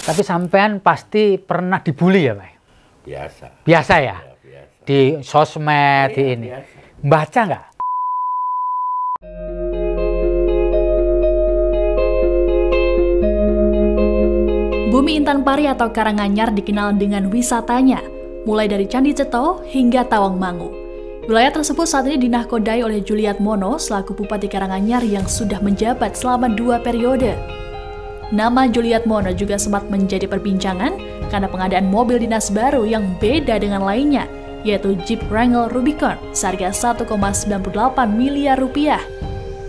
Tapi sampean pasti pernah dibully ya, Pak? Biasa. Biasa ya? ya biasa. Di sosmed, ya, di ini. Biasa. Baca nggak? Bumi Intan Pari atau Karanganyar dikenal dengan wisatanya, mulai dari Candi Ceto hingga Tawangmangu. Wilayah tersebut saat ini dinahkodai oleh Juliet Mono selaku Bupati Karanganyar yang sudah menjabat selama dua periode. Nama Juliet Mono juga sempat menjadi perbincangan karena pengadaan mobil dinas baru yang beda dengan lainnya, yaitu Jeep Wrangler Rubicon seharga 1,98 miliar rupiah.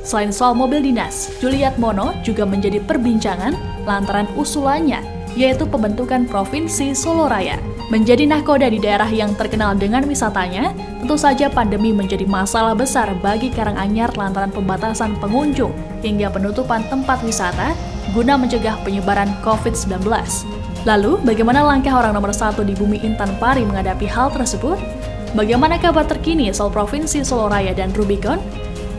Selain soal mobil dinas, Juliet Mono juga menjadi perbincangan lantaran usulannya, yaitu pembentukan Provinsi Solo Raya. Menjadi nahkoda di daerah yang terkenal dengan wisatanya, tentu saja pandemi menjadi masalah besar bagi Karanganyar lantaran pembatasan pengunjung hingga penutupan tempat wisata guna mencegah penyebaran COVID-19. Lalu, bagaimana langkah orang nomor satu di bumi Intan Pari menghadapi hal tersebut? Bagaimana kabar terkini soal Provinsi Solo Raya dan Rubicon?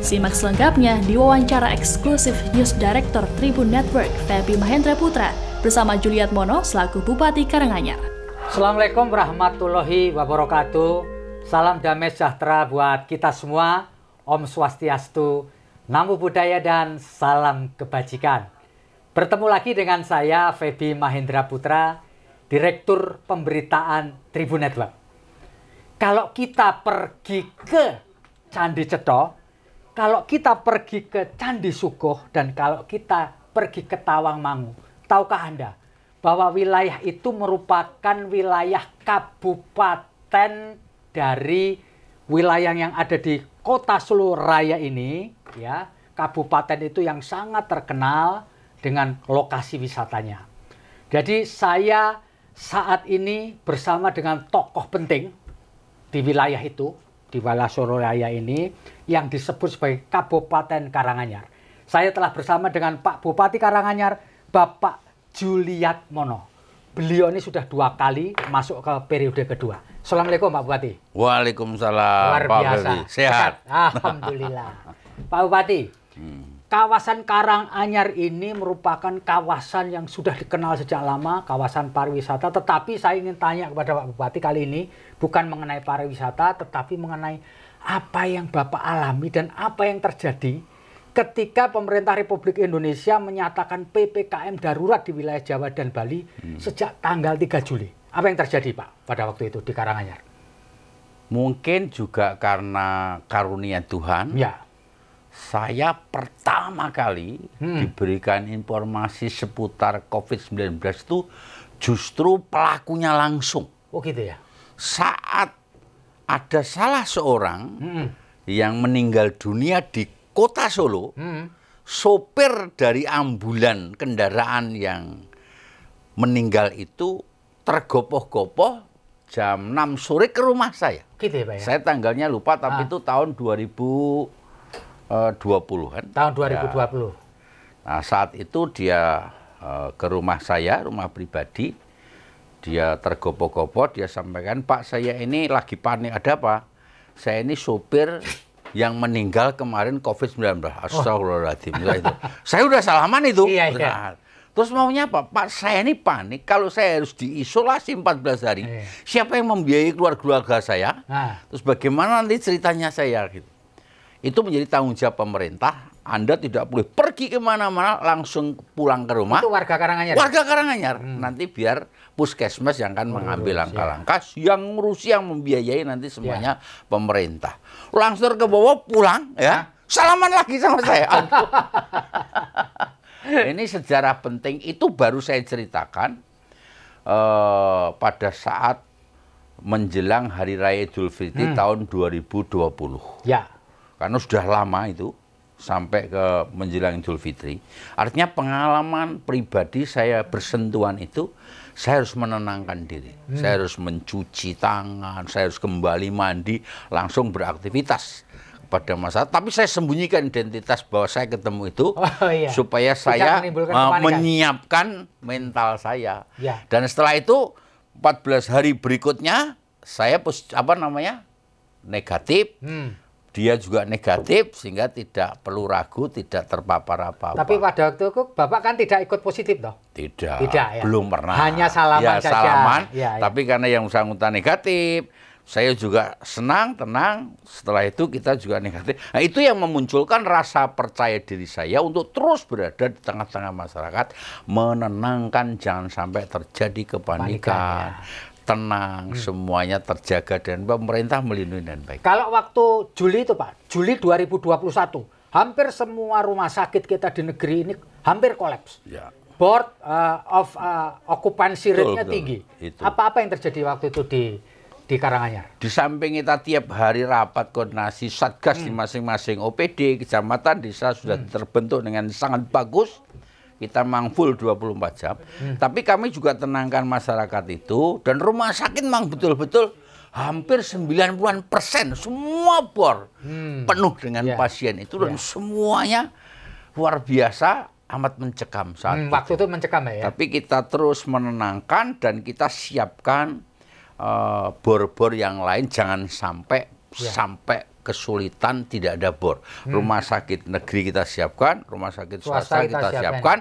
Simak selengkapnya di wawancara eksklusif News Director Tribun Network, Feby Mahendra Putra, bersama Juliet Mono selaku Bupati Karanganyar. Assalamualaikum warahmatullahi wabarakatuh. Salam damai sejahtera buat kita semua. Om Swastiastu, Namo Buddhaya dan salam kebajikan. Bertemu lagi dengan saya Febi Mahendra Putra, Direktur Pemberitaan Tribun Network. Kalau kita pergi ke Candi Ceto, kalau kita pergi ke Candi Sukoh, dan kalau kita pergi ke Tawangmangu, tahukah Anda bahwa wilayah itu merupakan wilayah kabupaten dari wilayah yang ada di kota Solo Raya ini, ya kabupaten itu yang sangat terkenal dengan lokasi wisatanya. Jadi saya saat ini bersama dengan tokoh penting di wilayah itu, di wilayah Raya ini, yang disebut sebagai Kabupaten Karanganyar. Saya telah bersama dengan Pak Bupati Karanganyar, Bapak Juliat Mono. Beliau ini sudah dua kali masuk ke periode kedua. Assalamualaikum Pak Bupati. Waalaikumsalam Luar biasa. Pak Bupati. Sehat. Sehat. Alhamdulillah. Pak Bupati, hmm kawasan Karang Anyar ini merupakan kawasan yang sudah dikenal sejak lama, kawasan pariwisata. Tetapi saya ingin tanya kepada Pak Bupati kali ini, bukan mengenai pariwisata, tetapi mengenai apa yang Bapak alami dan apa yang terjadi ketika pemerintah Republik Indonesia menyatakan PPKM darurat di wilayah Jawa dan Bali hmm. sejak tanggal 3 Juli. Apa yang terjadi Pak pada waktu itu di Karanganyar? Mungkin juga karena karunia Tuhan. Ya saya pertama kali hmm. diberikan informasi seputar COVID-19 itu justru pelakunya langsung. Oh gitu ya? Saat ada salah seorang hmm. yang meninggal dunia di kota Solo, hmm. sopir dari ambulan kendaraan yang meninggal itu tergopoh-gopoh jam 6 sore ke rumah saya. Gitu ya Pak ya? Saya tanggalnya lupa tapi ah. itu tahun 2000 Eh, uh, 20-an. Tahun 2020. Ya. Nah, saat itu dia uh, ke rumah saya, rumah pribadi. Dia tergopoh-gopoh, dia sampaikan, "Pak, saya ini lagi panik. Ada apa? Saya ini sopir yang meninggal kemarin COVID-19." Astagfirullahaladzim. Oh. itu. saya udah salaman itu. Iya, iya. Nah, Terus maunya apa? Pak, saya ini panik kalau saya harus diisolasi 14 hari. Iya. Siapa yang membiayai keluarga-keluarga saya? Nah. Terus bagaimana nanti ceritanya saya gitu itu menjadi tanggung jawab pemerintah. Anda tidak boleh pergi kemana-mana, langsung pulang ke rumah. Itu warga Karanganyar. Warga Karanganyar. Hmm. Nanti biar puskesmas yang akan oh, mengambil langkah-langkah, yang ngurus, yang membiayai nanti iya. semuanya ya. pemerintah. Langsung ke bawah pulang, ya. Hah? Salaman lagi sama saya. Ini sejarah penting. Itu baru saya ceritakan uh, pada saat menjelang Hari Raya Idul Fitri hmm. tahun 2020. Ya karena sudah lama itu sampai ke menjelang Idul Fitri. Artinya pengalaman pribadi saya bersentuhan itu, saya harus menenangkan diri. Hmm. Saya harus mencuci tangan, saya harus kembali mandi, langsung beraktivitas pada masa. Tapi saya sembunyikan identitas bahwa saya ketemu itu oh, iya. supaya saya uh, menyiapkan mental saya. Ya. Dan setelah itu 14 hari berikutnya saya apa namanya? negatif. Hmm dia juga negatif sehingga tidak perlu ragu, tidak terpapar apa-apa. Tapi pada waktu itu Bapak kan tidak ikut positif toh? Tidak. Tidak ya. Belum pernah. Hanya salaman ya, saja. salaman. Ya, ya. Tapi karena yang bersangkutan negatif, saya juga senang, tenang. Setelah itu kita juga negatif. Nah, itu yang memunculkan rasa percaya diri saya untuk terus berada di tengah-tengah masyarakat, menenangkan jangan sampai terjadi kepanikan. Panikan, ya tenang, hmm. semuanya terjaga dan pemerintah melindungi dan baik. Kalau waktu Juli itu Pak, Juli 2021, hampir semua rumah sakit kita di negeri ini hampir kolaps. Ya. Board uh, of uh, occupancy rate-nya tinggi. Apa-apa yang terjadi waktu itu di di Karanganyar. Di samping kita tiap hari rapat koordinasi satgas hmm. di masing-masing OPD, kecamatan, desa sudah hmm. terbentuk dengan sangat bagus kita mang full 24 jam. Hmm. Tapi kami juga tenangkan masyarakat itu dan rumah sakit mang betul-betul hampir 90-an persen semua bor hmm. penuh dengan yeah. pasien itu yeah. dan ya. semuanya luar biasa amat mencekam saat hmm, itu. waktu itu mencekam ya. ya? Tapi kita terus menenangkan dan kita siapkan eh, bor-bor uh, yang lain jangan sampai yeah. sampai kesulitan tidak ada bor. Hmm. Rumah sakit negeri kita siapkan, rumah sakit swasta, kita, kita siapkan. siapkan.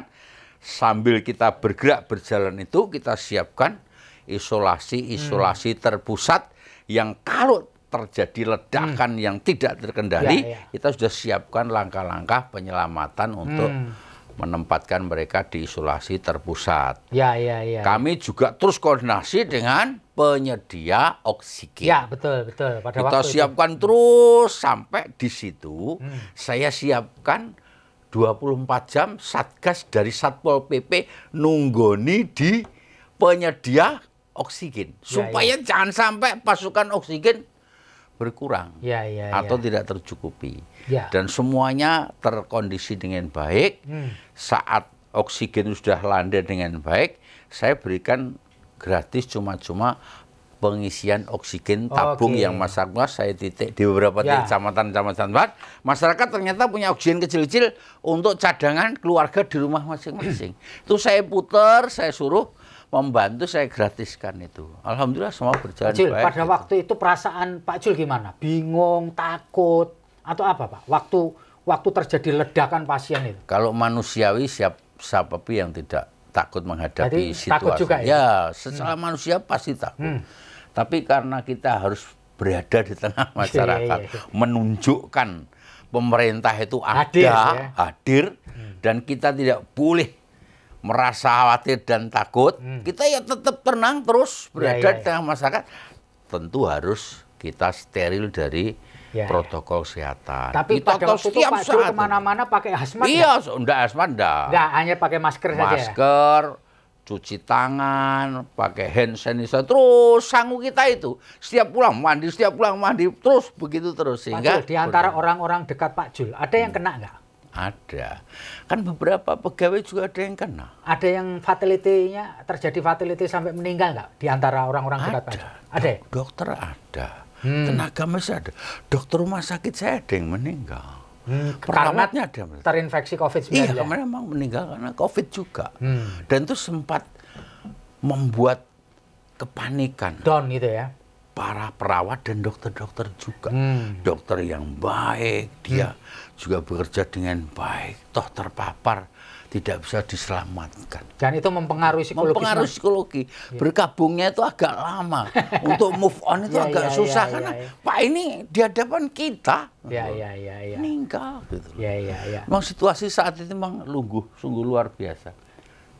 Sambil kita bergerak berjalan itu kita siapkan isolasi-isolasi hmm. terpusat yang kalau terjadi ledakan hmm. yang tidak terkendali, ya, ya. kita sudah siapkan langkah-langkah penyelamatan untuk hmm menempatkan mereka di isolasi terpusat. Ya, ya, ya. Kami juga terus koordinasi dengan penyedia oksigen. Ya, betul, betul. Pada Kita waktu siapkan itu. terus sampai di situ. Hmm. Saya siapkan 24 jam satgas dari Satpol PP nunggoni di penyedia oksigen. Ya, ya. supaya ya. jangan sampai pasukan oksigen berkurang ya, ya, atau ya. tidak tercukupi ya. dan semuanya terkondisi dengan baik hmm. saat oksigen sudah landai dengan baik saya berikan gratis cuma-cuma pengisian oksigen tabung okay. yang masyarakat saya titik di beberapa ya. kecamatan-kecamatan barat masyarakat ternyata punya oksigen kecil-kecil untuk cadangan keluarga di rumah masing-masing itu saya putar saya suruh membantu saya gratiskan itu. Alhamdulillah semua berjalan Pak Jul, baik. Pada itu. waktu itu perasaan Pak Jul gimana? Bingung, takut atau apa Pak? Waktu waktu terjadi ledakan pasien itu. Kalau manusiawi siap siapa pun yang tidak takut menghadapi Jadi, situasi. Takut juga ya. Ya, secara hmm. manusia pasti takut. Hmm. Tapi karena kita harus berada di tengah masyarakat, yeah, yeah, yeah. menunjukkan pemerintah itu ada, hadir, ya. hadir hmm. dan kita tidak boleh merasa khawatir dan takut, hmm. kita ya tetap tenang terus ya, berada ya, ya, ya. di masyarakat. Tentu harus kita steril dari ya, ya. protokol ya. kesehatan. Tapi kita pada waktu itu Pak kemana-mana pakai hazmat Iya, enggak, enggak hazmat enggak. hanya pakai masker, masker saja. Masker, cuci tangan, pakai hand sanitizer, terus sanggup kita itu. Setiap pulang mandi, setiap pulang mandi, terus begitu terus. Sehingga Pak Jul, di antara orang-orang dekat Pak Jul, ada yang hmm. kena nggak? Ada. Kan beberapa pegawai juga ada yang kena. Ada yang fatality-nya terjadi fatality sampai meninggal nggak di antara orang-orang dekat Ada. Ada. Ya? Dok dokter ada. Hmm. Tenaga masih ada. Dokter rumah sakit saya ada yang meninggal. Hmm, Perawatnya ada. Terinfeksi COVID-19. Iya, kemarin ya? memang meninggal karena COVID juga. Hmm. Dan itu sempat membuat kepanikan. Down gitu ya para perawat dan dokter-dokter juga. Hmm. Dokter yang baik, dia hmm. juga bekerja dengan baik, toh terpapar tidak bisa diselamatkan. Dan itu mempengaruhi psikologi. Mempengaruhi psikologi. Ya. Berkabungnya itu agak lama. Untuk move on itu ya, agak ya, susah ya, karena ya, ya. Pak ini di hadapan kita. Ya ya ya ya. Meninggal gitu. Ya ya ya. Memang situasi saat itu memang lungguh, sungguh luar biasa.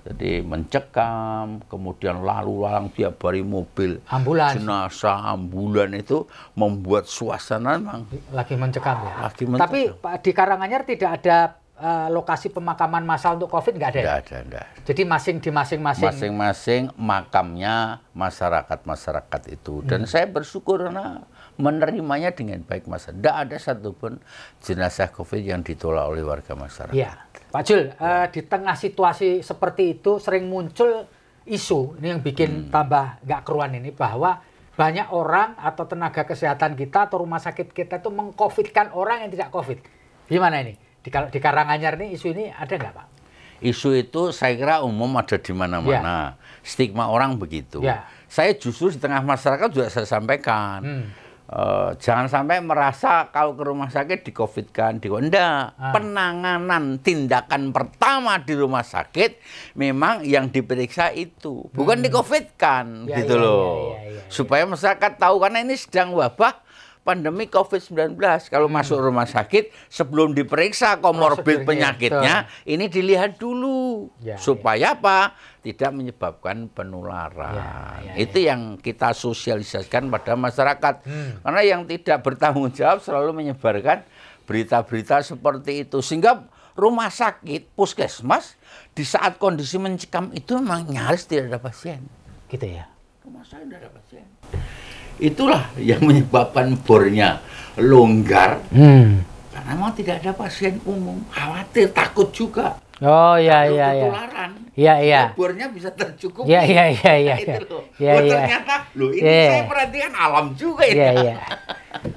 Jadi mencekam, kemudian lalu lalang tiap hari mobil, ambulan. jenazah, ambulan itu membuat suasana memang lagi mencekam ya. Lagi mencekam. Tapi di Karanganyar tidak ada uh, lokasi pemakaman massal untuk COVID nggak ada. Tidak ya? ada, Jadi masing di masing-masing. Masing-masing makamnya masyarakat-masyarakat itu. Dan hmm. saya bersyukur karena menerimanya dengan baik masa. Tidak ada satupun jenazah COVID yang ditolak oleh warga masyarakat. Ya. Pak Jul, uh, di tengah situasi seperti itu sering muncul isu ini yang bikin hmm. tambah nggak keruan ini bahwa banyak orang atau tenaga kesehatan kita atau rumah sakit kita itu mengcovidkan orang yang tidak covid. Gimana ini? Di, di Karanganyar ini isu ini ada nggak Pak? Isu itu saya kira umum ada di mana-mana. Ya. Stigma orang begitu. Ya. Saya justru di tengah masyarakat juga saya sampaikan. Hmm Uh, jangan sampai merasa kalau ke rumah sakit di covid kan di Honda ah. penanganan tindakan pertama di rumah sakit memang yang diperiksa itu bukan hmm. di covid kan ya, gitu ya, ya loh ya, ya, ya, ya, supaya masyarakat tahu karena ini sedang wabah pandemi COVID-19 kalau hmm. masuk rumah sakit sebelum diperiksa komorbid penyakitnya ini dilihat dulu ya, supaya ya. apa tidak menyebabkan penularan ya, ya, itu ya. yang kita sosialisasikan pada masyarakat hmm. karena yang tidak bertanggung jawab selalu menyebarkan berita-berita seperti itu sehingga rumah sakit puskesmas di saat kondisi mencekam itu memang nyaris tidak ada pasien gitu ya rumah sakit tidak ada pasien Itulah yang menyebabkan bornya longgar. Hmm. Karena memang tidak ada pasien umum, khawatir, takut juga. Oh iya Lalu iya iya. Ketularan. Iya iya. Bornya bisa tercukup. Iya iya iya iya. Nah, iya, itu iya. loh. Iya oh, iya. Ternyata lo ini ya, saya perhatikan alam juga ya. Iya iya.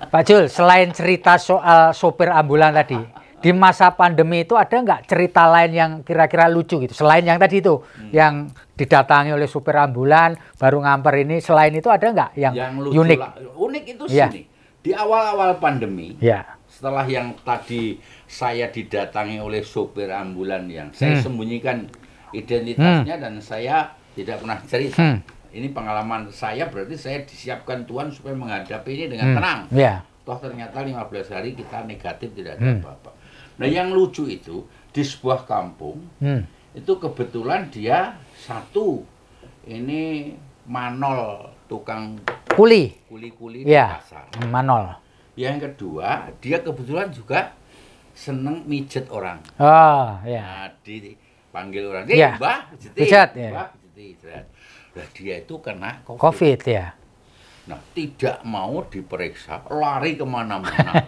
Pak Jul, selain cerita soal sopir ambulan tadi, di masa pandemi itu ada nggak cerita lain yang kira-kira lucu gitu selain yang tadi itu hmm. yang didatangi oleh supir ambulan baru ngamper ini selain itu ada nggak yang, yang lucu unik lah. unik itu ya. sini di awal-awal pandemi ya. setelah yang tadi saya didatangi oleh supir ambulan yang hmm. saya sembunyikan identitasnya hmm. dan saya tidak pernah cerita hmm. ini pengalaman saya berarti saya disiapkan Tuhan supaya menghadapi ini dengan hmm. tenang yeah. toh ternyata 15 hari kita negatif tidak ada hmm. apa-apa hmm. Nah yang lucu itu di sebuah kampung hmm. itu kebetulan dia satu ini manol tukang kuli kuli-kuli ya, di iya, pasar. Manol. Yang kedua dia kebetulan juga seneng mijet orang. Oh ya. Nah, dipanggil orang. Dia eh, ya. mbah, pijet, iya. mbah, ya. Nah, dia itu kena COVID. COVID ya. Nah, tidak mau diperiksa, lari kemana-mana.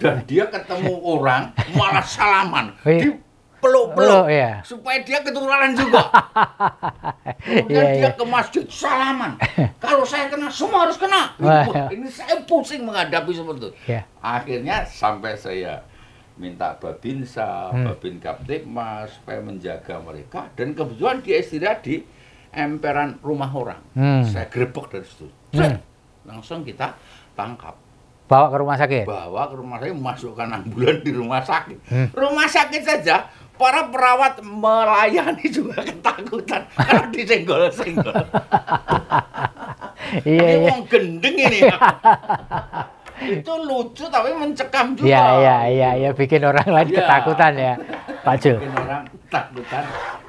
Dan dia ketemu orang, malah salaman. Oh, iya. peluk-peluk. Oh, ya. Supaya dia ketularan juga. Kemudian ya, dia ya. ke masjid, salaman. Kalau saya kena, semua harus kena. ini saya pusing menghadapi seperti itu. Iya. Akhirnya sampai saya minta Babinsa, hmm. Babin Mas, supaya menjaga mereka. Dan kebetulan dia istirahat di emperan rumah orang. Hmm. Saya grebek dari situ. Hmm. Langsung kita tangkap. Bawa ke rumah sakit? Bawa ke rumah sakit, masukkan ambulan di rumah sakit. Hmm. Rumah sakit saja, para perawat melayani juga ketakutan. karena disenggol-senggol. iya, ini iya. gendeng ini. itu lucu tapi mencekam juga. Iya iya iya ya. bikin orang lain ya. ketakutan ya, Pak Jul. Bikin orang ketakutan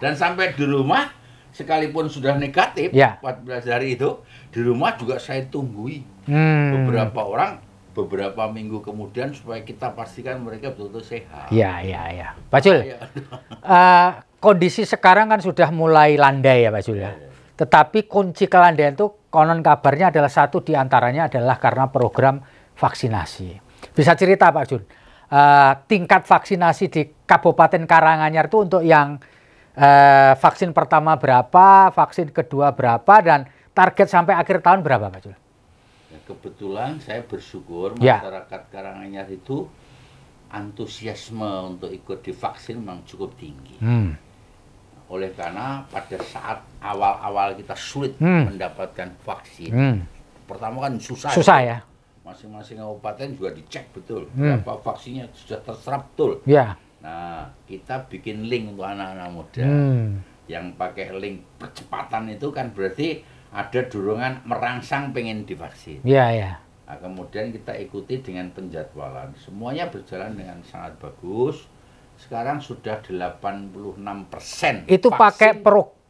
dan sampai di rumah sekalipun sudah negatif ya. 14 hari itu di rumah juga saya tunggui hmm. beberapa orang beberapa minggu kemudian supaya kita pastikan mereka betul-betul sehat. Iya, iya, iya. Pak Jul, ya. uh, kondisi sekarang kan sudah mulai landai ya Pak Jul ya. Iya, iya. Tetapi kunci kelandaian itu konon kabarnya adalah satu diantaranya adalah karena program vaksinasi. Bisa cerita Pak Jul, uh, tingkat vaksinasi di Kabupaten Karanganyar itu untuk yang eh, vaksin pertama berapa, vaksin kedua berapa, dan target sampai akhir tahun berapa, Pak Jul? Ya, kebetulan saya bersyukur ya. masyarakat Karanganyar itu antusiasme untuk ikut divaksin memang cukup tinggi. Hmm. Oleh karena pada saat awal-awal kita sulit hmm. mendapatkan vaksin, hmm. pertama kan susah. Susah ya. Masing-masing kabupaten juga dicek betul hmm. berapa vaksinnya sudah terserap betul. Ya. Yeah Nah, kita bikin link untuk anak-anak muda. Hmm. Yang pakai link percepatan itu kan berarti ada dorongan merangsang pengen divaksin. Iya, iya. Nah, kemudian kita ikuti dengan penjadwalan. Semuanya berjalan dengan sangat bagus. Sekarang sudah 86 persen. Itu pakai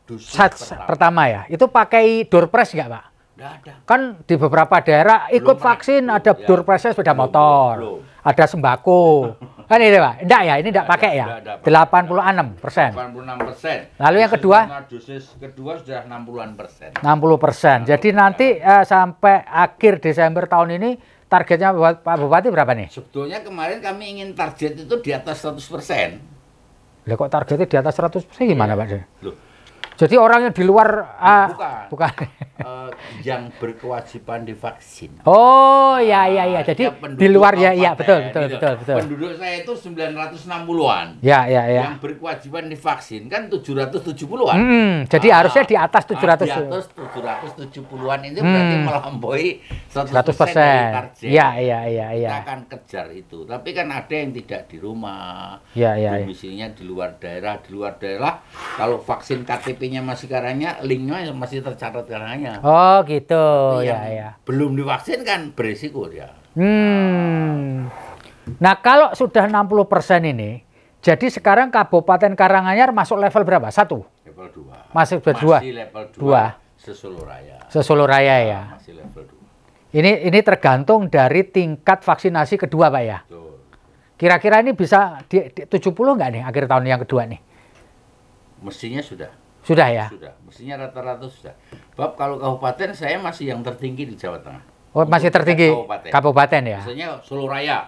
dosis pertama. pertama ya? Itu pakai doorpress enggak, nggak, Pak? ada. Kan di beberapa daerah ikut belum vaksin ada, ada ya. door prize sepeda motor, belum, belum. ada sembako. kan ini Pak, enggak ya? Ini enggak pakai ya? Delapan puluh enam persen. enam persen. Lalu yang kedua? Dosis kedua sudah enam an persen. Enam puluh persen. Jadi nanti eh, sampai akhir Desember tahun ini targetnya buat Pak Bupati berapa nih? Sebetulnya kemarin kami ingin target itu di atas seratus persen. Lah kok targetnya di atas seratus persen gimana ya. Pak? Loh, jadi orang yang di luar uh, bukan. bukan. uh, yang berkewajiban divaksin. Oh, iya ah, iya iya. Jadi di luar ya iya, iya. betul betul gitu. betul betul. Penduduk saya itu 960-an. Ya ya ya. Yang berkewajiban divaksin kan 770-an. Hmm, jadi uh, harusnya di atas 700. Di atas 770-an itu hmm. berarti melampaui 100%, 100%. dari target. ya iya iya iya. Kita akan kejar itu. Tapi kan ada yang tidak di rumah. Ya ya. Domisilinya ya. di luar daerah, di luar daerah kalau vaksin KTP ID-nya masih link linknya masih tercatat karanya. Oh gitu, Tapi iya. ya ya. Belum divaksin kan berisiko ya. Hmm. Nah kalau sudah 60 persen ini, jadi sekarang Kabupaten Karanganyar masuk level berapa? Satu? Level dua. Masuk level dua. Masih level dua. dua. Raya. Sesolo ya. Ah, masih level dua. Ini ini tergantung dari tingkat vaksinasi kedua Pak ya. Kira-kira ini bisa di, di 70 nggak nih akhir tahun yang kedua nih? Mestinya sudah. Sudah ya? Sudah. Mestinya rata-rata sudah. Bab kalau kabupaten saya masih yang tertinggi di Jawa Tengah. Oh, Untuk masih tertinggi kabupaten. kabupaten ya? Maksudnya Solo Raya.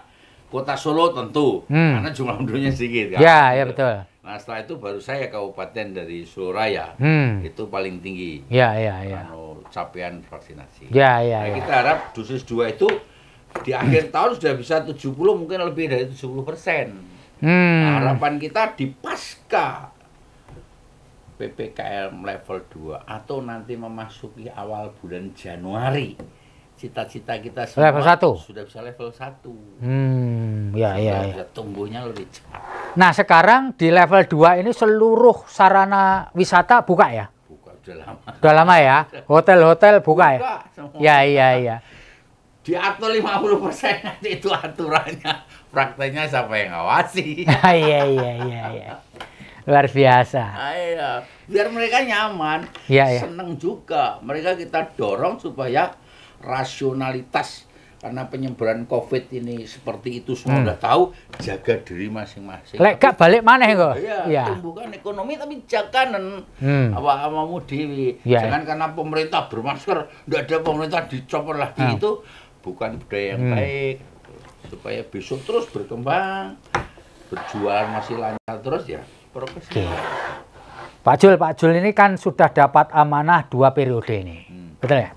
Kota Solo tentu, hmm. karena jumlah penduduknya sedikit. Kan? Ya, ya betul. Nah setelah itu baru saya kabupaten dari Solo Raya, hmm. itu paling tinggi. Ya, ya, ya. capaian vaksinasi. Ya, ya, nah, ya. Kita harap dosis dua itu di akhir tahun sudah bisa 70 mungkin lebih dari 70 persen. Hmm. Nah, harapan kita di pasca PPKM level 2 atau nanti memasuki awal bulan Januari cita-cita kita semua level satu. sudah bisa level 1. Hmm, ya sudah ya. ya. Tumbuhnya lebih cepat. Nah, sekarang di level 2 ini seluruh sarana wisata buka ya? Buka sudah lama. Sudah lama ya? Hotel-hotel buka, ya? buka ya? Iya Ya iya iya. Diatur 50% nanti itu aturannya. Prakteknya siapa yang ngawasi? Iya iya iya iya luar biasa Ayo, ah, iya. biar mereka nyaman ya, ya. seneng juga mereka kita dorong supaya rasionalitas karena penyebaran COVID ini seperti itu semua hmm. udah tahu, jaga diri masing-masing. Lek balik mana enggak Iya, ya. tumbukan ekonomi tapi jakanan hmm. apa amamu dewi. Ya, Jangan ya. karena pemerintah bermasker, tidak ada pemerintah dicopot lagi hmm. itu bukan budaya yang hmm. baik supaya besok terus berkembang, berjualan masih lancar terus ya. Oke, Pak Jul, Pak Jul ini kan sudah dapat amanah dua periode ini, hmm. betul ya?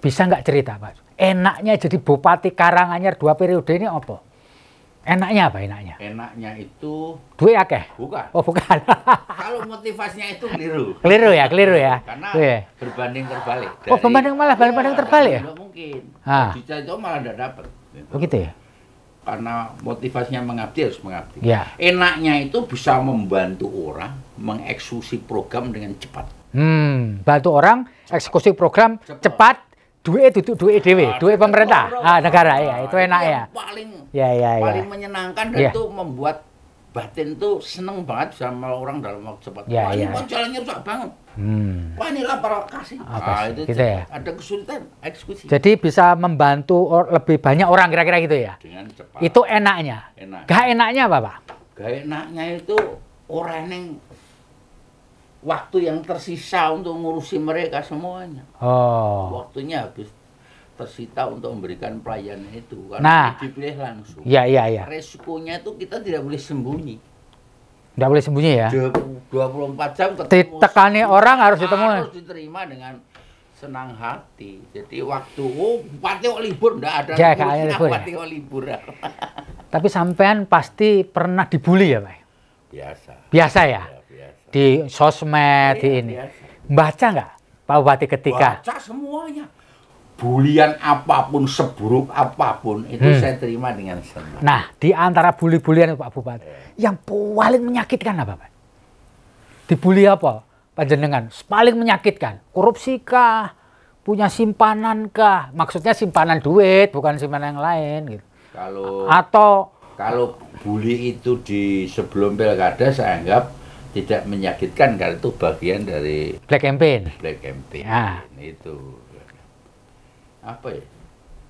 Bisa nggak cerita Pak? Jul? Enaknya jadi Bupati Karanganyar dua periode ini apa? Enaknya apa enaknya? Enaknya itu duit keh? Bukan. Oh, bukan. Kalau motivasinya itu keliru. Keliru ya, keliru ya. Karena iya. berbanding terbalik. Dari, oh, berbanding malah berbanding iya, terbalik ya? Tidak mungkin. Ah. Cita itu malah tidak dapat. Begitu oh, ya? karena motivasinya mengabdi harus mengabdi. Ya. Enaknya itu bisa membantu orang mengeksekusi program dengan cepat. Hmm, bantu orang eksekusi program cepat, cepat duit itu duit duit nah, duit pemerintah, ah, negara ya, itu enak ya. Paling ya, ya, ya. paling menyenangkan ya. itu membuat batin tuh seneng banget sama orang dalam waktu cepat. Ya, Wah, ya. jalannya rusak banget. Hmm. Wah inilah para kasih. ah, itu gitu ya? Ada kesulitan eksekusi. Jadi bisa membantu or, lebih banyak orang kira-kira gitu ya? Dengan cepat. Itu enaknya. Enak. Gak enaknya apa pak? Gak enaknya itu orang yang waktu yang tersisa untuk ngurusi mereka semuanya. Oh. Waktunya habis tersita untuk memberikan pelayanan itu karena nah, dipilih langsung. Iya iya iya. Resikonya itu kita tidak boleh sembunyi. Nggak boleh sembunyi ya. 24 jam ketemu. Ditekani orang harus ditemu. Harus diterima dengan senang hati. Jadi waktu oh pati kok libur enggak ada ya, libur. libur pati ya. kok libur. Tapi sampean pasti pernah dibully ya, Pak? Biasa. Biasa ya? ya biasa. Di sosmed, ya, di ini. Biasa. Baca nggak Pak Bupati ketika? Baca semuanya bulian apapun seburuk apapun itu hmm. saya terima dengan senang. Nah, di antara bully-bulian Pak Bupati, eh. yang paling menyakitkan apa, Pak? Dibully apa? Pak Panjenengan paling menyakitkan. Korupsi kah? Punya simpanan kah? Maksudnya simpanan duit, bukan simpanan yang lain gitu. Kalau atau kalau bully itu di sebelum pilkada saya anggap tidak menyakitkan karena itu bagian dari black campaign. Black campaign. Ya. Itu apa ya?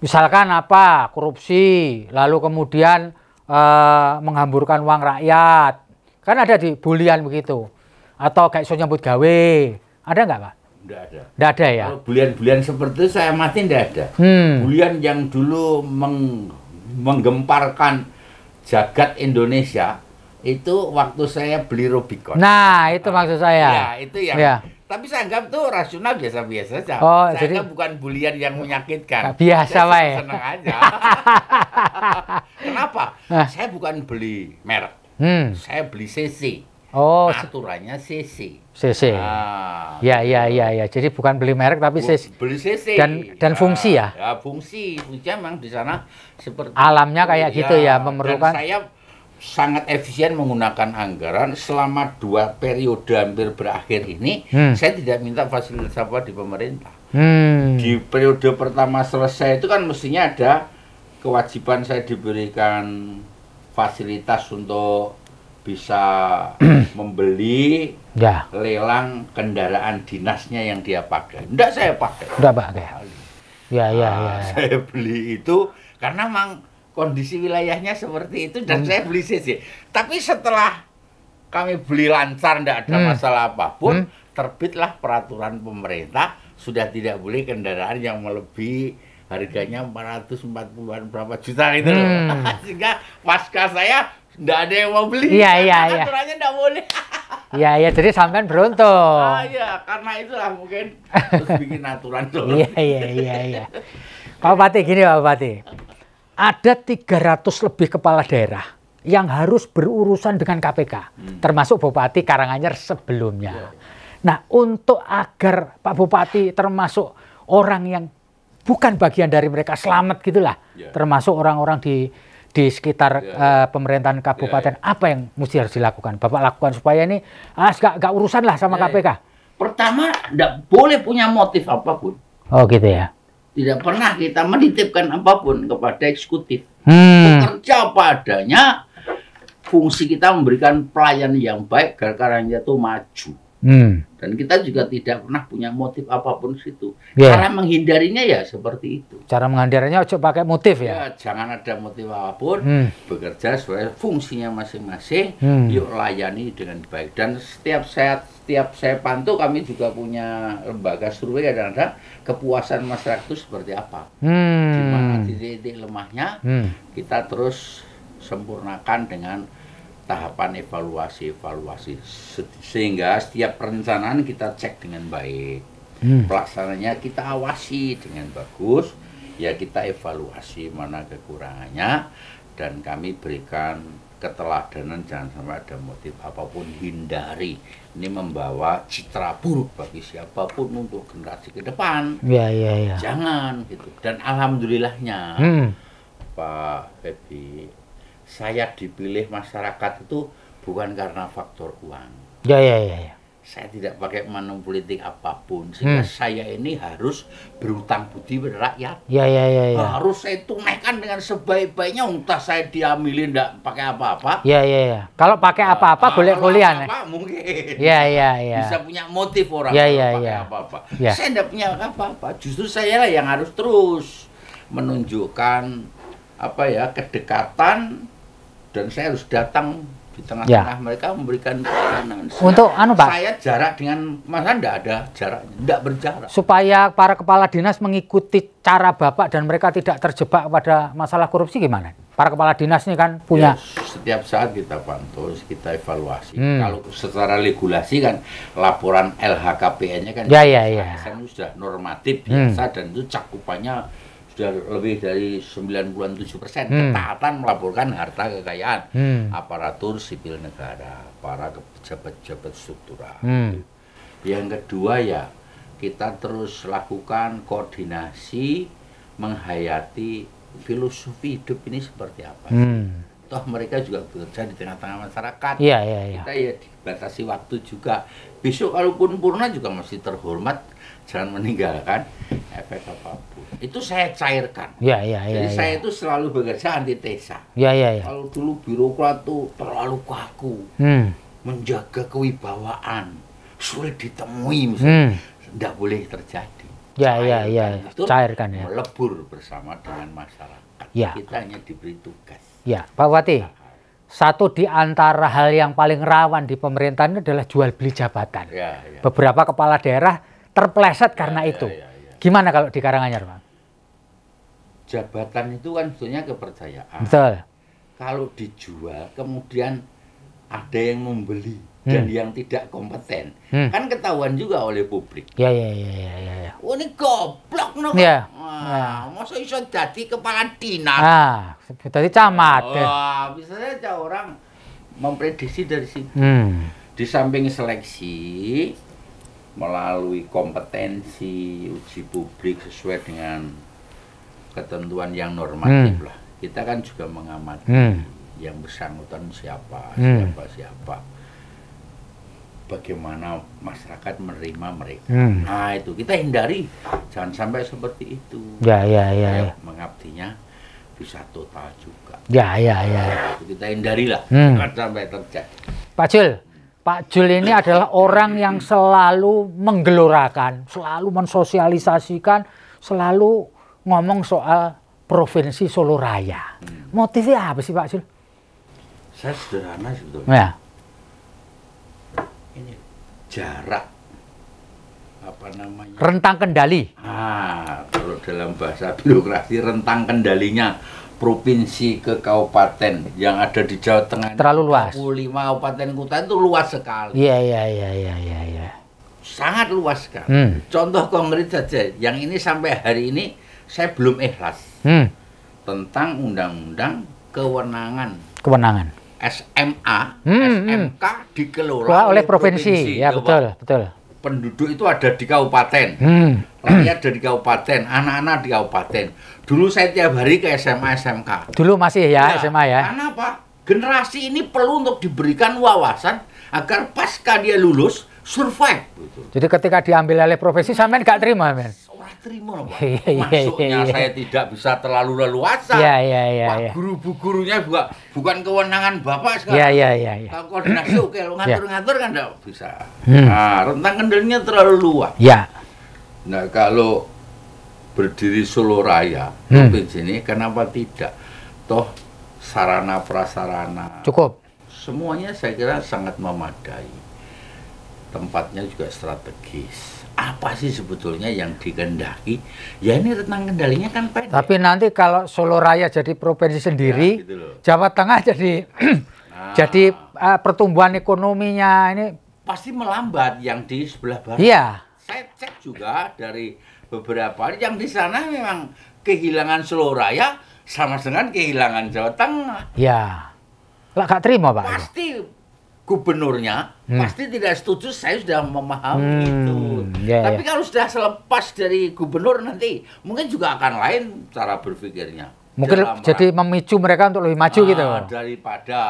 Misalkan apa? Korupsi, lalu kemudian e, menghamburkan uang rakyat. Kan ada di bulian begitu. Atau kayak so nyambut gawe. Ada nggak, Pak? Tidak ada. Tidak ada ya? Kalau bulian-bulian seperti itu saya mati tidak ada. Hmm. Bulian yang dulu meng menggemparkan jagat Indonesia itu waktu saya beli Rubicon. Nah, itu maksud saya. Ya, itu yang ya tapi saya anggap tuh rasional biasa-biasa saja. Oh, saya jadi... anggap bukan bulian yang menyakitkan. Biasa wae. Ya? Senang aja. Kenapa? Nah. Saya bukan beli merek. Hmm. Saya beli CC. Oh, aturannya CC. CC. Ah, ya, ya, gitu. ya, ya. Jadi bukan beli merek tapi CC. Beli CC. Dan dan ya, fungsi ya. Ya, fungsi. Fungsi memang di sana seperti alamnya kayak ya, gitu ya, memerlukan. Dan saya sangat efisien menggunakan anggaran selama dua periode hampir berakhir ini hmm. saya tidak minta fasilitas apa di pemerintah hmm. di periode pertama selesai itu kan mestinya ada kewajiban saya diberikan fasilitas untuk bisa membeli ya. lelang kendaraan dinasnya yang dia pakai. tidak saya pakai. tidak pakai. Ya, ya, ya. Nah, Saya beli itu karena memang kondisi wilayahnya seperti itu dan hmm. saya beli CC. Tapi setelah kami beli lancar tidak ada hmm. masalah apapun, hmm. terbitlah peraturan pemerintah sudah tidak boleh kendaraan yang melebihi harganya 440 berapa juta itu hmm. sehingga pasca saya tidak ada yang mau beli iya iya iya aturannya tidak boleh iya iya jadi sampean beruntung ah iya karena itulah mungkin harus bikin aturan dulu iya iya iya iya Pak Bupati gini Pak Bupati ada 300 lebih kepala daerah yang harus berurusan dengan KPK, hmm. termasuk Bupati Karanganyar sebelumnya. Ya. Nah, untuk agar Pak Bupati termasuk orang yang bukan bagian dari mereka selamat gitulah, ya. termasuk orang-orang di di sekitar ya, uh, pemerintahan ya, kabupaten, ya. apa yang mesti harus dilakukan? Bapak lakukan supaya ini ah gak, gak urusan lah sama KPK. Ya, Pertama, tidak boleh punya motif apapun. Oh gitu ya tidak pernah kita menitipkan apapun kepada eksekutif. Hmm. Bekerja padanya, fungsi kita memberikan pelayanan yang baik, gara-garanya itu maju. Hmm. Dan kita juga tidak pernah punya motif apapun situ. Yeah. Cara menghindarinya ya seperti itu. Cara menghindarinya ojo pakai motif ya. ya jangan ada motif apapun. Hmm. Bekerja sesuai fungsinya masing-masing. Hmm. Yuk layani dengan baik. Dan setiap saya setiap saya pantau kami juga punya lembaga survei kadang ada kepuasan masyarakat itu seperti apa. Hmm. Di mana titik-titik lemahnya hmm. kita terus sempurnakan dengan tahapan evaluasi-evaluasi sehingga setiap perencanaan kita cek dengan baik hmm. pelaksananya kita awasi dengan bagus ya kita evaluasi mana kekurangannya dan kami berikan keteladanan jangan sampai ada motif apapun hindari ini membawa citra buruk bagi siapapun untuk generasi ke depan ya, ya, ya. jangan gitu dan alhamdulillahnya hmm. Pak Febi saya dipilih masyarakat itu bukan karena faktor uang. Ya, ya, ya. ya. Saya tidak pakai manuver politik apapun, sehingga hmm. saya ini harus berutang budi pada rakyat. Ya, ya, ya, ya. Harus saya tunaikan dengan sebaik-baiknya, entah saya diambilin tidak pakai apa-apa. Ya, ya, ya. Kalau pakai nah, apa-apa uh, boleh kuliah. Apa, mungkin. Ya, ya, ya. Bisa punya motif orang ya, ya, pakai ya. apa-apa. Ya. ya. Saya tidak punya apa-apa, justru saya lah yang harus terus menunjukkan apa ya kedekatan dan saya harus datang di tengah-tengah ya. mereka memberikan pandangan. Untuk saya, anu Pak. Saya jarak dengan Mas Anda ada jaraknya, tidak berjarak. Supaya para kepala dinas mengikuti cara Bapak dan mereka tidak terjebak pada masalah korupsi gimana? Para kepala dinas ini kan punya ya, setiap saat kita pantau, kita evaluasi. Hmm. Kalau secara regulasi kan laporan LHKPN-nya kan ya, ya, ya. sudah normatif hmm. biasa hmm. dan itu cakupannya sudah lebih dari tujuh persen hmm. ketaatan melaporkan harta kekayaan hmm. aparatur sipil negara, para pejabat-pejabat struktural. Hmm. Yang kedua ya kita terus lakukan koordinasi menghayati filosofi hidup ini seperti apa. Hmm. Toh mereka juga bekerja di tengah-tengah masyarakat. Ya, ya, ya. Kita ya dibatasi waktu juga. Besok kalaupun purna juga masih terhormat jangan meninggalkan efek apapun. Itu saya cairkan. Ya, ya, ya, Jadi ya. saya itu selalu bekerja antitesa. Ya, ya, ya. Kalau dulu birokrat tuh terlalu kaku, hmm. menjaga kewibawaan, sulit ditemui misalnya, hmm. tidak boleh terjadi. Ya, cairkan ya, ya. Itu cairkan ya. Melebur bersama dengan masyarakat. Ya. Kita hanya diberi tugas. Ya, Pak Wati. Nah, satu di antara hal yang paling rawan di pemerintahan adalah jual beli jabatan. Ya, ya. Beberapa kepala daerah terpleset karena ya, itu. Ya, ya, Gimana kalau di Karanganyar, Pak? Jabatan itu kan sebetulnya kepercayaan. Betul. Kalau dijual, kemudian ada yang membeli hmm. dan yang tidak kompeten, hmm. kan ketahuan juga oleh publik. Ya, ya, ya, ya, ya. ya. Oh, ini goblok, no. Ya. Wah, ya. masa jadi kepala dinas? Ah, jadi camat. Wah, bisa saja orang memprediksi dari situ. Hmm. Di samping seleksi, melalui kompetensi uji publik sesuai dengan ketentuan yang normatif hmm. lah. Kita kan juga mengamati hmm. yang bersangkutan siapa, hmm. siapa, siapa. Bagaimana masyarakat menerima mereka. Hmm. Nah itu kita hindari, jangan sampai seperti itu. Ya ya ya. ya. Mengabdinya bisa total juga. Ya ya ya. Nah, ya. kita hindarilah hmm. Jangan hmm. sampai terjadi. Pak Cil Pak Jul ini adalah orang yang selalu menggelorakan, selalu mensosialisasikan, selalu ngomong soal Provinsi Solo Raya. Hmm. Motifnya apa sih Pak Jul? Saya sederhana sebetulnya. Ya. Ini jarak apa namanya? Rentang kendali. Ah, kalau dalam bahasa birokrasi rentang kendalinya provinsi ke kabupaten yang ada di Jawa Tengah. Terlalu luas. 5 kabupaten kota itu luas sekali. Iya, iya, iya, iya, iya, Ya. Sangat luas sekali. Hmm. Contoh konkret saja, yang ini sampai hari ini saya belum ikhlas. Hmm. Tentang undang-undang kewenangan. Kewenangan. SMA, hmm, SMK hmm. dikelola oleh provinsi. provinsi. Ya, Coba. betul, betul. Penduduk itu ada di kabupaten. Hmm. Rakyat ada di kabupaten, anak-anak di kabupaten Dulu saya tiap hari ke SMA SMK. Dulu masih ya, ya nah, SMA ya. Karena apa? Generasi ini perlu untuk diberikan wawasan agar pasca dia lulus survive. Gitu. Jadi ketika diambil oleh profesi sampean nggak terima, men. Orang terima, Pak. Iya, iya, iya, Maksudnya saya tidak bisa terlalu leluasa. Iya, iya, iya. Pak guru bu gurunya juga bukan kewenangan Bapak sekarang. Iya, iya, iya. Ya. Kalau koordinasi oke, lo ngatur-ngatur kan tidak bisa. Hmm. Nah, rentang kendalinya terlalu luas. Iya. Nah, kalau berdiri Solo Raya hmm. ini kenapa tidak toh sarana prasarana cukup semuanya saya kira sangat memadai tempatnya juga strategis apa sih sebetulnya yang dikendaki ya ini tentang kendalinya kan pendek tapi nanti kalau Solo Raya jadi provinsi sendiri ya, gitu loh. Jawa Tengah jadi nah. jadi uh, pertumbuhan ekonominya ini pasti melambat yang di sebelah barat iya saya cek juga dari beberapa hari yang di sana memang kehilangan seluruh raya sama dengan kehilangan Jawa Tengah. Ya. Lah gak terima, Pak. Pasti gubernurnya hmm. pasti tidak setuju saya sudah memahami hmm, itu. Ya, Tapi ya. kalau sudah selepas dari gubernur nanti mungkin juga akan lain cara berpikirnya. Mungkin Dalam jadi memicu mereka untuk lebih maju ah, gitu. Daripada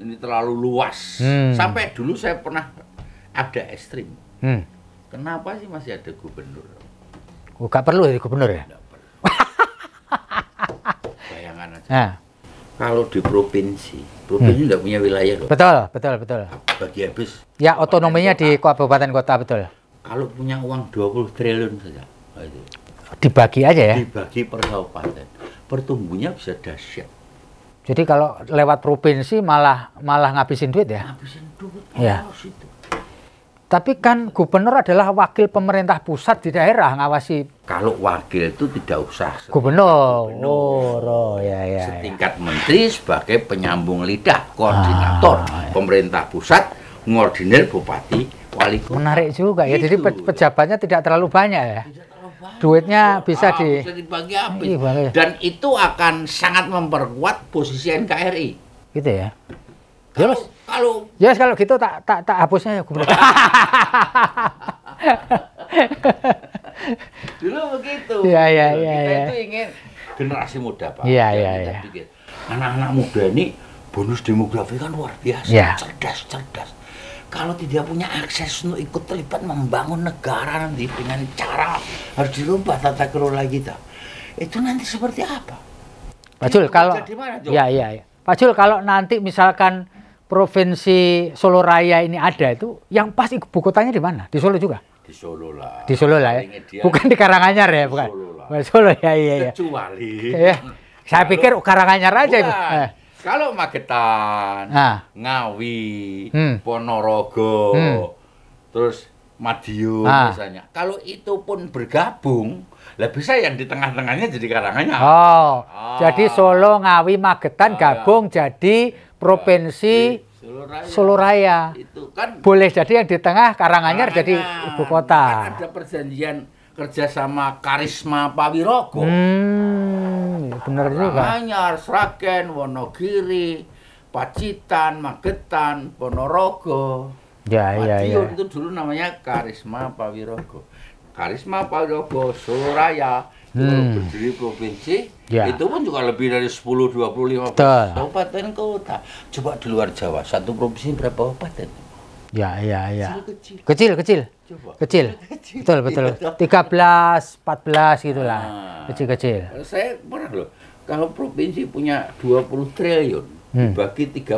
ini terlalu luas. Hmm. Sampai dulu saya pernah ada ekstrim. Hmm. Kenapa sih masih ada gubernur? Oh, gak perlu jadi gubernur ya? Bayangan aja. Nah. Kalau di provinsi, provinsi tidak hmm. punya wilayah loh. Betul, betul, betul. Bagi habis. Ya, otonominya di kabupaten kota, betul. Kalau punya uang 20 triliun saja. Dibagi aja ya? Dibagi per kabupaten. Pertumbuhnya bisa dahsyat. Jadi kalau lewat provinsi malah malah ngabisin duit ya? Ngabisin duit. Ya. Itu tapi kan gubernur adalah wakil pemerintah pusat di daerah ngawasi. Kalau wakil itu tidak usah. Gubernur. Gubernur. Oh, ya, ya, ya. Setingkat ya. menteri sebagai penyambung lidah, koordinator ah, ya. pemerintah pusat, ngordinir bupati, wali kota. Menarik juga ya. Itu. Jadi gitu. pejabatnya tidak terlalu banyak ya. Duitnya ah, bisa, ah, di... bisa dibagi habis. Iya, Dan itu akan sangat memperkuat posisi NKRI. Gitu ya. Terus kalau ya yes, kalau gitu tak tak tak hapusnya ya gubernur. dulu begitu ya ya ya kita ya. itu ingin generasi muda pak Iya iya. iya. anak-anak muda ini bonus demografi kan luar biasa ya. cerdas cerdas kalau tidak punya akses untuk ikut terlibat membangun negara nanti dengan cara harus dirubah tata kelola kita itu nanti seperti apa Pak Jul kalau mana, ya ya ya Pak Jul kalau nanti misalkan Provinsi Solo Raya ini ada itu, yang pas ibu kotanya di mana? Di Solo juga? Di Solo lah. Di Solo lah ya. bukan di Karanganyar ya, bukan. Solo lah. Solo ya, iya iya. Kecuali. Ya. Saya kalau, pikir Karanganyar aja itu. Eh. Kalau Magetan, nah. Ngawi, hmm. Ponorogo, hmm. terus Madiun nah. misalnya. Kalau itu pun bergabung, lebih bisa yang di tengah-tengahnya jadi Karanganyar. Oh, Ah. Jadi Solo, Ngawi, Magetan ah, gabung ya. jadi provinsi Solo Raya. Itu kan boleh jadi yang di tengah Karanganyar jadi ibu kota. Kan ada perjanjian kerjasama Karisma Pawirogo. Hmm, bener juga. Karanganyar, Sragen, Wonogiri, Pacitan, Magetan, Ponorogo. Ya, ya, ya. itu dulu namanya Karisma Pawirogo. Karisma Pawirogo Solo Raya hmm. berdiri provinsi Ya. Itu pun juga lebih dari 10, 25 15 kabupaten kota. Coba di luar Jawa, satu provinsi berapa kabupaten? Ya, ya, ya. Kecil, kecil. Kecil, Coba. kecil. kecil. Betul, betul. Iya. Tiga belas, empat belas gitulah. kecil ah. kecil, kecil. Saya pernah loh, kalau provinsi punya 20 triliun, hmm. dibagi 35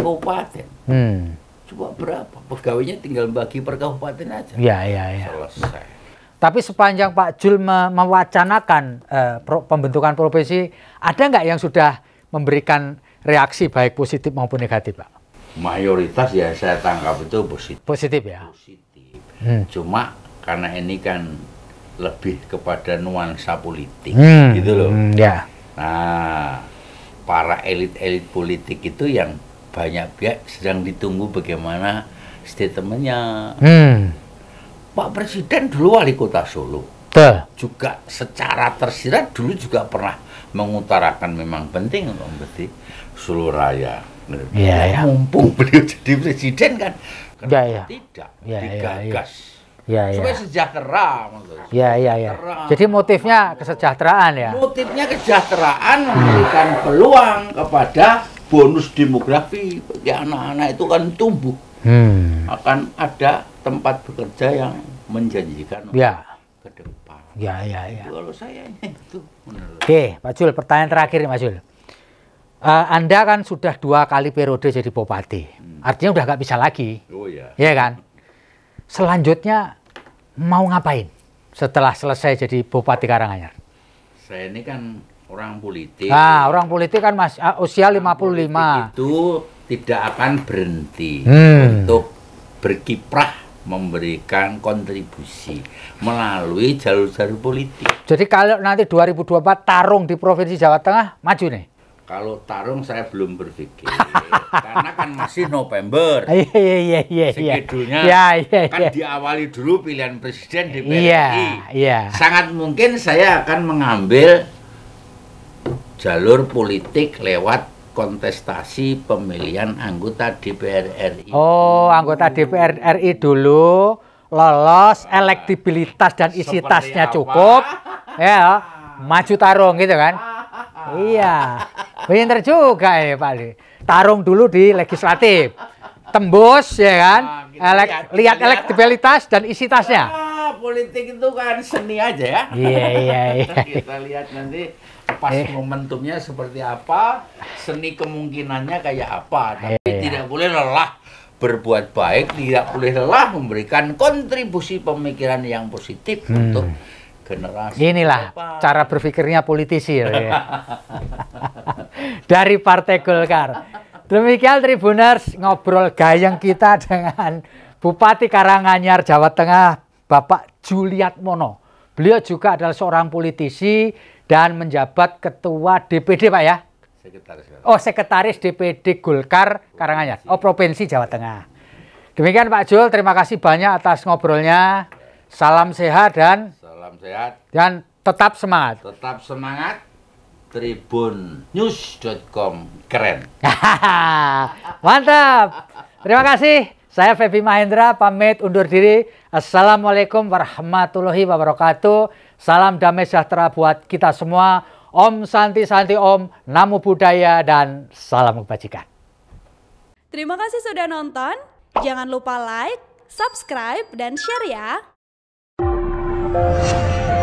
kabupaten. Hmm. Coba berapa? Pegawainya tinggal bagi per kabupaten aja. Ya, ya, ya. Selesai. Tapi sepanjang Pak Jul mewacanakan eh, pembentukan provinsi, ada nggak yang sudah memberikan reaksi baik positif maupun negatif, Pak? Mayoritas ya saya tangkap itu positif. Positif ya. Positif. Hmm. Cuma karena ini kan lebih kepada nuansa politik, hmm. gitu loh. Hmm, ya. Nah, para elit-elit politik itu yang banyak pihak sedang ditunggu bagaimana statementnya. Hmm. Pak Presiden dulu wali kota Solo. Tuh. Juga secara tersirat dulu juga pernah mengutarakan memang penting untuk membeli Solo Raya. Ya, ya. Mumpung beliau jadi presiden kan, kenapa ya, ya. tidak ya, digagas. Ya, ya. Supaya sejahtera maksudnya. Ya, ya, ya. Jadi motifnya kesejahteraan ya. Motifnya kesejahteraan memberikan peluang kepada bonus demografi ya anak-anak itu kan tumbuh hmm. akan ada tempat bekerja yang menjanjikan ya. ke depan. Ya, ya, ya. kalau saya itu menurut. Oke, Pak Jul, pertanyaan terakhir nih, Pak Jul. Uh, Anda kan sudah dua kali periode jadi bupati, hmm. artinya udah nggak bisa lagi. Oh ya. Iya kan. Selanjutnya mau ngapain setelah selesai jadi bupati Karanganyar? Saya ini kan orang politik. Ah, orang politik kan mas uh, usia orang 55. Itu tidak akan berhenti hmm. untuk berkiprah memberikan kontribusi melalui jalur-jalur politik. Jadi kalau nanti 2024 tarung di Provinsi Jawa Tengah maju nih. Kalau tarung saya belum berpikir karena kan masih November. Iya iya iya iya. ya, iya, iya, kan iya. diawali dulu pilihan presiden di PRI. Ya, iya. Sangat mungkin saya akan mengambil jalur politik lewat kontestasi pemilihan anggota DPR RI. Oh, anggota DPR RI dulu lolos elektibilitas dan isi tasnya cukup. Ya, maju tarung gitu kan. Iya. Pinter juga ya Pak Li. Tarung dulu di legislatif. Tembus ya kan. Ah, gitu. Elek, lihat elektibilitas dan isi tasnya ah, politik itu kan seni aja ya. Iya iya iya. Kita lihat nanti pas eh. momentumnya seperti apa, seni kemungkinannya kayak apa, tapi eh. Ya. tidak boleh lelah berbuat baik, tidak boleh lelah memberikan kontribusi pemikiran yang positif hmm. untuk generasi. Inilah apa? cara berpikirnya politisi ya. Dari Partai Golkar. Demikian Tribuners ngobrol gayeng kita dengan Bupati Karanganyar Jawa Tengah Bapak Juliat Mono. Beliau juga adalah seorang politisi dan menjabat ketua DPD Pak ya? Sekretaris. Oh, sekretaris DPD Golkar Karanganyar. Oh, Provinsi Jawa Tengah. Demikian Pak Jul, terima kasih banyak atas ngobrolnya. Salam sehat dan salam sehat dan tetap semangat. Tetap semangat. Tribunnews.com keren. Mantap. Terima kasih. Saya Febi Mahendra pamit undur diri. Assalamualaikum warahmatullahi wabarakatuh. Salam damai sejahtera buat kita semua. Om Santi Santi Om, Namo Buddhaya, dan salam kebajikan. Terima kasih sudah nonton. Jangan lupa like, subscribe, dan share ya.